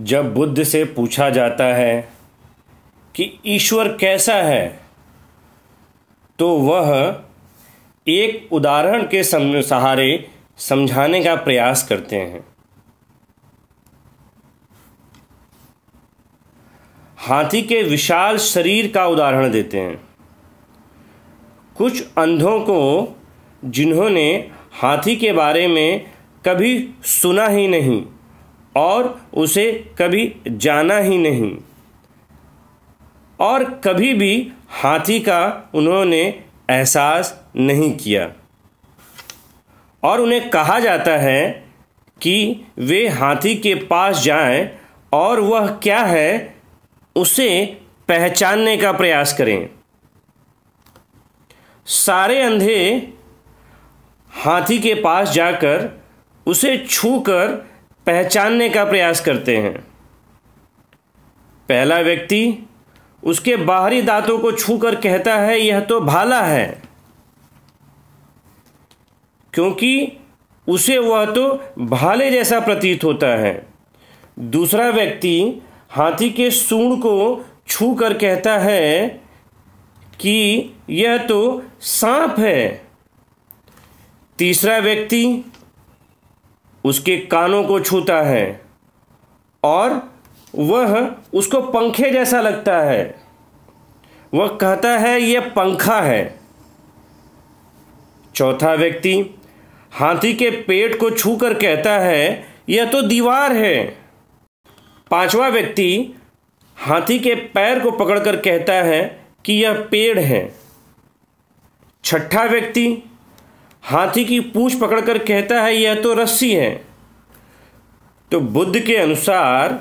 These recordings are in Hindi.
जब बुद्ध से पूछा जाता है कि ईश्वर कैसा है तो वह एक उदाहरण के सहारे समझाने का प्रयास करते हैं हाथी के विशाल शरीर का उदाहरण देते हैं कुछ अंधों को जिन्होंने हाथी के बारे में कभी सुना ही नहीं और उसे कभी जाना ही नहीं और कभी भी हाथी का उन्होंने एहसास नहीं किया और उन्हें कहा जाता है कि वे हाथी के पास जाएं और वह क्या है उसे पहचानने का प्रयास करें सारे अंधे हाथी के पास जाकर उसे छूकर पहचानने का प्रयास करते हैं पहला व्यक्ति उसके बाहरी दांतों को छूकर कहता है यह तो भाला है क्योंकि उसे वह तो भाले जैसा प्रतीत होता है दूसरा व्यक्ति हाथी के सूंड को छू कर कहता है कि यह तो सांप है तीसरा व्यक्ति उसके कानों को छूता है और वह उसको पंखे जैसा लगता है वह कहता है यह पंखा है चौथा व्यक्ति हाथी के पेट को छूकर कहता है यह तो दीवार है पांचवा व्यक्ति हाथी के पैर को पकड़कर कहता है कि यह पेड़ है छठा व्यक्ति हाथी की पूछ पकड़कर कहता है यह तो रस्सी है तो बुद्ध के अनुसार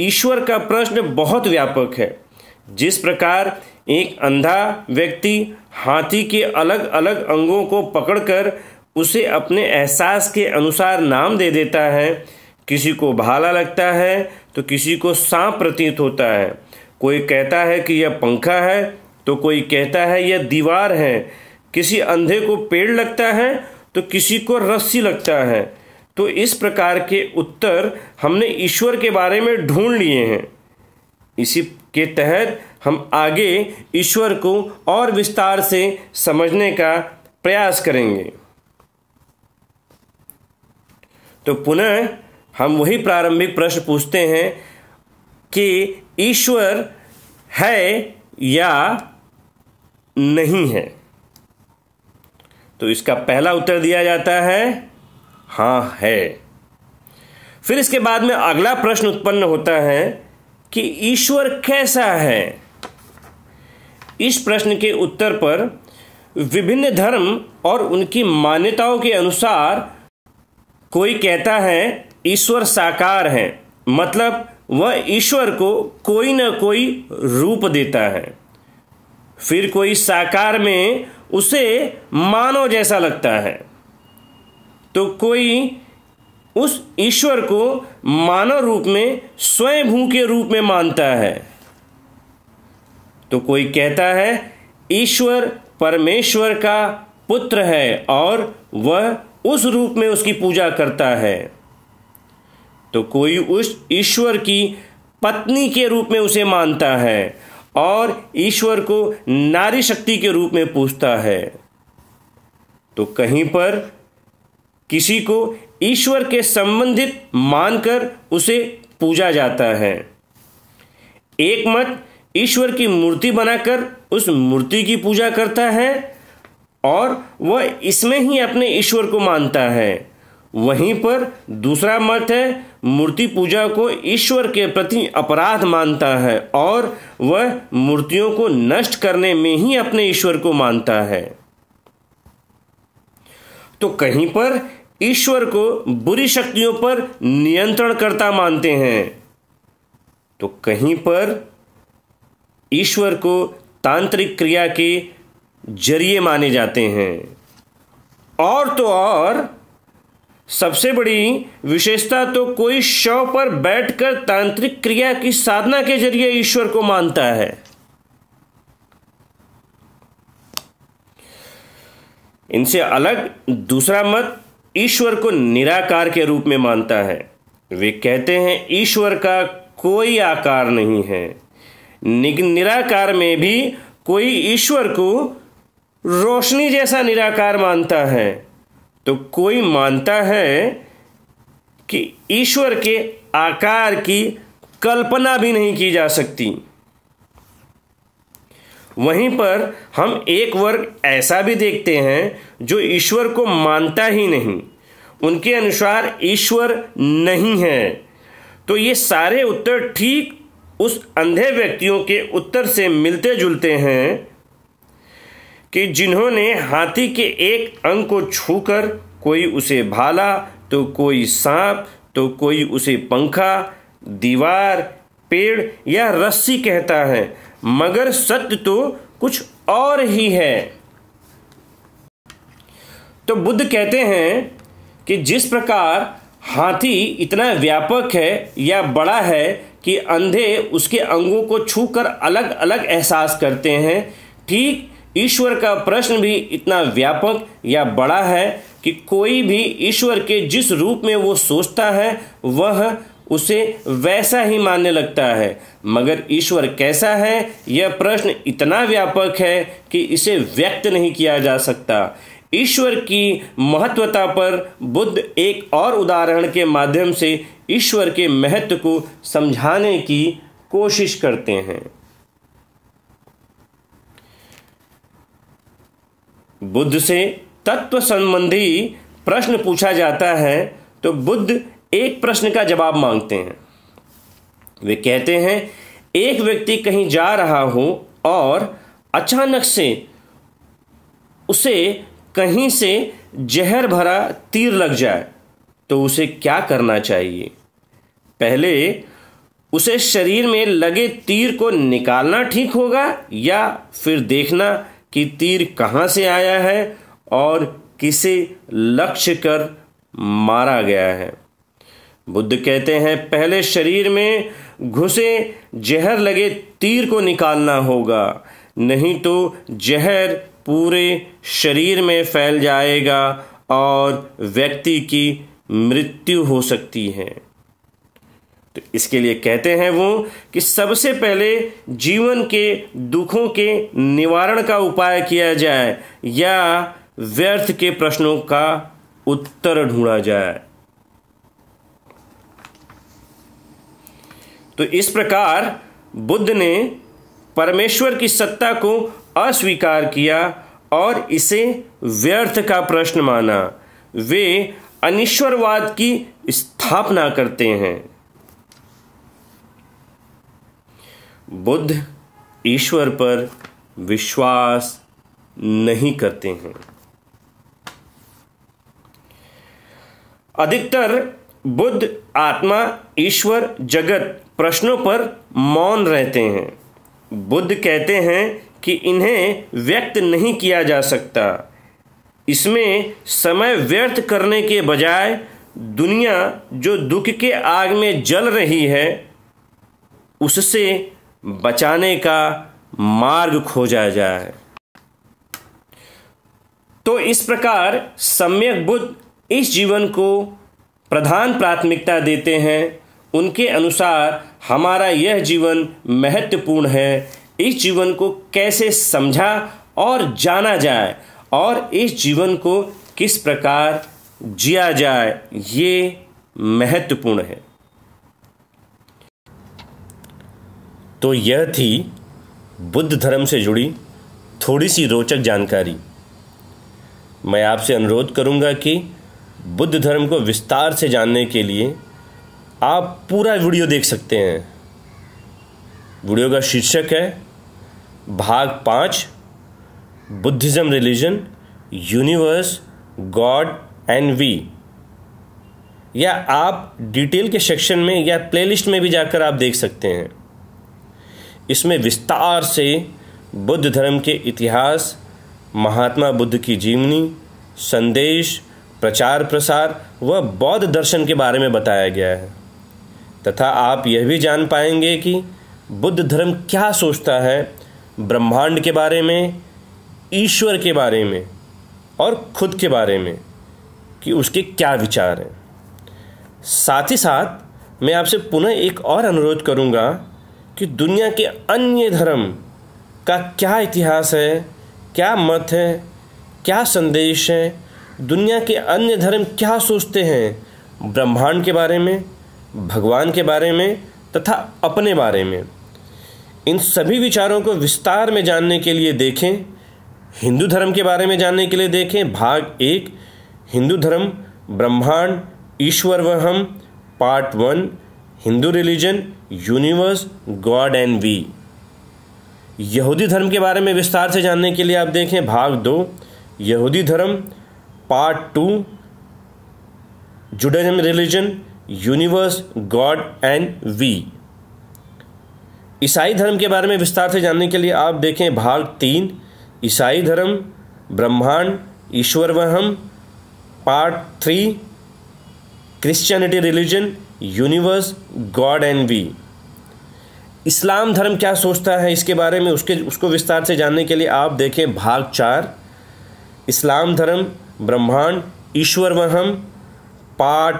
ईश्वर का प्रश्न बहुत व्यापक है जिस प्रकार एक अंधा व्यक्ति हाथी के अलग अलग अंगों को पकड़कर उसे अपने एहसास के अनुसार नाम दे देता है किसी को भाला लगता है तो किसी को सांप प्रतीत होता है कोई कहता है कि यह पंखा है तो कोई कहता है यह दीवार है किसी अंधे को पेड़ लगता है तो किसी को रस्सी लगता है तो इस प्रकार के उत्तर हमने ईश्वर के बारे में ढूंढ लिए हैं इसी के तहत हम आगे ईश्वर को और विस्तार से समझने का प्रयास करेंगे तो पुनः हम वही प्रारंभिक प्रश्न पूछते हैं कि ईश्वर है या नहीं है तो इसका पहला उत्तर दिया जाता है हाँ है फिर इसके बाद में अगला प्रश्न उत्पन्न होता है कि ईश्वर कैसा है इस प्रश्न के उत्तर पर विभिन्न धर्म और उनकी मान्यताओं के अनुसार कोई कहता है ईश्वर साकार है मतलब वह ईश्वर को कोई न कोई रूप देता है फिर कोई साकार में उसे मानव जैसा लगता है तो कोई उस ईश्वर को मानव रूप में स्वयं भू के रूप में मानता है तो कोई कहता है ईश्वर परमेश्वर का पुत्र है और वह उस रूप में उसकी पूजा करता है तो कोई उस ईश्वर की पत्नी के रूप में उसे मानता है और ईश्वर को नारी शक्ति के रूप में पूछता है तो कहीं पर किसी को ईश्वर के संबंधित मानकर उसे पूजा जाता है एक मत ईश्वर की मूर्ति बनाकर उस मूर्ति की पूजा करता है और वह इसमें ही अपने ईश्वर को मानता है वहीं पर दूसरा मत है मूर्ति पूजा को ईश्वर के प्रति अपराध मानता है और वह मूर्तियों को नष्ट करने में ही अपने ईश्वर को मानता है तो कहीं पर ईश्वर को बुरी शक्तियों पर नियंत्रण करता मानते हैं तो कहीं पर ईश्वर को तांत्रिक क्रिया के जरिए माने जाते हैं और तो और सबसे बड़ी विशेषता तो कोई शव पर बैठकर तांत्रिक क्रिया की साधना के जरिए ईश्वर को मानता है इनसे अलग दूसरा मत ईश्वर को निराकार के रूप में मानता है वे कहते हैं ईश्वर का कोई आकार नहीं है निराकार में भी कोई ईश्वर को रोशनी जैसा निराकार मानता है तो कोई मानता है कि ईश्वर के आकार की कल्पना भी नहीं की जा सकती वहीं पर हम एक वर्ग ऐसा भी देखते हैं जो ईश्वर को मानता ही नहीं उनके अनुसार ईश्वर नहीं है तो ये सारे उत्तर ठीक उस अंधे व्यक्तियों के उत्तर से मिलते जुलते हैं कि जिन्होंने हाथी के एक अंग को छूकर कोई उसे भाला तो कोई सांप तो कोई उसे पंखा दीवार पेड़ या रस्सी कहता है मगर सत्य तो कुछ और ही है तो बुद्ध कहते हैं कि जिस प्रकार हाथी इतना व्यापक है या बड़ा है कि अंधे उसके अंगों को छूकर अलग अलग एहसास करते हैं ठीक ईश्वर का प्रश्न भी इतना व्यापक या बड़ा है कि कोई भी ईश्वर के जिस रूप में वो सोचता है वह उसे वैसा ही मानने लगता है मगर ईश्वर कैसा है यह प्रश्न इतना व्यापक है कि इसे व्यक्त नहीं किया जा सकता ईश्वर की महत्वता पर बुद्ध एक और उदाहरण के माध्यम से ईश्वर के महत्व को समझाने की कोशिश करते हैं बुद्ध से तत्व संबंधी प्रश्न पूछा जाता है तो बुद्ध एक प्रश्न का जवाब मांगते हैं वे कहते हैं एक व्यक्ति कहीं जा रहा हो और अचानक से उसे कहीं से जहर भरा तीर लग जाए तो उसे क्या करना चाहिए पहले उसे शरीर में लगे तीर को निकालना ठीक होगा या फिर देखना कि तीर कहाँ से आया है और किसे लक्ष्य कर मारा गया है बुद्ध कहते हैं पहले शरीर में घुसे जहर लगे तीर को निकालना होगा नहीं तो जहर पूरे शरीर में फैल जाएगा और व्यक्ति की मृत्यु हो सकती है तो इसके लिए कहते हैं वो कि सबसे पहले जीवन के दुखों के निवारण का उपाय किया जाए या व्यर्थ के प्रश्नों का उत्तर ढूंढा जाए तो इस प्रकार बुद्ध ने परमेश्वर की सत्ता को अस्वीकार किया और इसे व्यर्थ का प्रश्न माना वे अनिश्वरवाद की स्थापना करते हैं बुद्ध ईश्वर पर विश्वास नहीं करते हैं अधिकतर बुद्ध आत्मा ईश्वर जगत प्रश्नों पर मौन रहते हैं बुद्ध कहते हैं कि इन्हें व्यक्त नहीं किया जा सकता इसमें समय व्यर्थ करने के बजाय दुनिया जो दुख के आग में जल रही है उससे बचाने का मार्ग खोजा जाए तो इस प्रकार सम्यक बुद्ध इस जीवन को प्रधान प्राथमिकता देते हैं उनके अनुसार हमारा यह जीवन महत्वपूर्ण है इस जीवन को कैसे समझा और जाना जाए और इस जीवन को किस प्रकार जिया जाए ये महत्वपूर्ण है तो यह थी बुद्ध धर्म से जुड़ी थोड़ी सी रोचक जानकारी मैं आपसे अनुरोध करूंगा कि बुद्ध धर्म को विस्तार से जानने के लिए आप पूरा वीडियो देख सकते हैं वीडियो का शीर्षक है भाग पाँच Buddhism religion universe God and we या आप डिटेल के सेक्शन में या प्लेलिस्ट में भी जाकर आप देख सकते हैं इसमें विस्तार से बुद्ध धर्म के इतिहास महात्मा बुद्ध की जीवनी संदेश प्रचार प्रसार व बौद्ध दर्शन के बारे में बताया गया है तथा आप यह भी जान पाएंगे कि बुद्ध धर्म क्या सोचता है ब्रह्मांड के बारे में ईश्वर के बारे में और खुद के बारे में कि उसके क्या विचार हैं साथ ही साथ मैं आपसे पुनः एक और अनुरोध करूंगा कि दुनिया के अन्य धर्म का क्या इतिहास है क्या मत है क्या संदेश है दुनिया के अन्य धर्म क्या सोचते हैं ब्रह्मांड के बारे में भगवान के बारे में तथा अपने बारे में इन सभी विचारों को विस्तार में जानने के लिए देखें हिंदू धर्म के बारे में जानने के लिए देखें भाग एक हिंदू धर्म ब्रह्मांड ईश्वर व हम part one Hindu religion universe God and we यहूदी धर्म के बारे में विस्तार से जानने के लिए आप देखें भाग दो यहूदी धर्म part two Judaism religion universe God and we ईसाई धर्म के बारे में विस्तार से जानने के लिए आप देखें भाग तीन ईसाई धर्म ब्रह्मांड ईश्वर वहम part three Christianity religion universe God and we इस्लाम धर्म क्या सोचता है इसके बारे में उसके उसको विस्तार से जानने के लिए आप देखें भाग चार इस्लाम धर्म ब्रह्मांड ईश्वर वहम part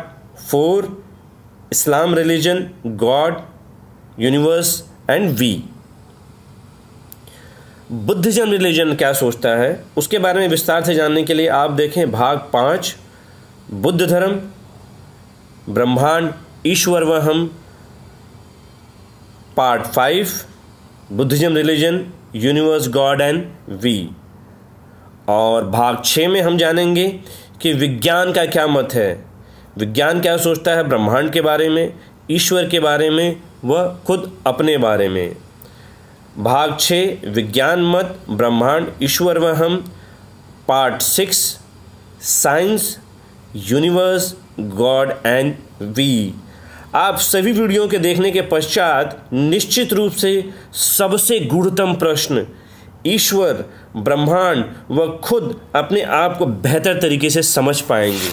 four Islam religion God universe and we Buddhism religion क्या सोचता है उसके बारे में विस्तार से जानने के लिए आप देखें भाग पाँच बुद्ध धर्म ब्रह्मांड ईश्वर व हम part five Buddhism religion universe God and we और भाग छः में हम जानेंगे कि विज्ञान का क्या मत है विज्ञान क्या सोचता है ब्रह्मांड के बारे में ईश्वर के बारे में व खुद अपने बारे में भाग छः विज्ञान मत ब्रह्मांड ईश्वर व हम part six science universe God and we आप सभी वीडियो के देखने के पश्चात निश्चित रूप से सबसे गुणतम प्रश्न ईश्वर ब्रह्मांड व खुद अपने आप को बेहतर तरीके से समझ पाएंगे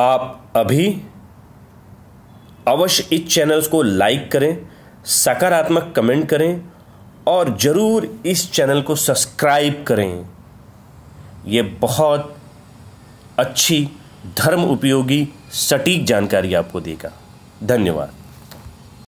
आप अभी अवश्य इस चैनल को लाइक करें सकारात्मक कमेंट करें और ज़रूर इस चैनल को सब्सक्राइब करें ये बहुत अच्छी धर्म उपयोगी सटीक जानकारी आपको देगा धन्यवाद